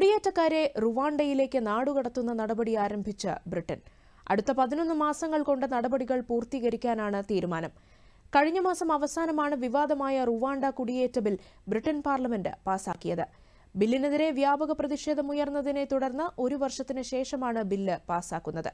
കുടിയേറ്റക്കാരെ റുവാണ്ടയിലേക്ക് നാടുകടത്തുന്ന നടപടി ആരംഭിച്ച ബ്രിട്ടൻ അടുത്ത പതിനൊന്ന് മാസങ്ങൾ കൊണ്ട് നടപടികൾ പൂർത്തീകരിക്കാനാണ് തീരുമാനം കഴിഞ്ഞ മാസം അവസാനമാണ് വിവാദമായ റുവാണ്ട കുടിയേറ്റ ബിൽ ബ്രിട്ടൻ പാർലമെന്റ് പാസാക്കിയത് ബില്ലിനെതിരെ വ്യാപക പ്രതിഷേധമുയർന്നതിനെ തുടർന്ന് ഒരു വർഷത്തിന് ശേഷമാണ് ബില്ല് പാസാക്കുന്നത്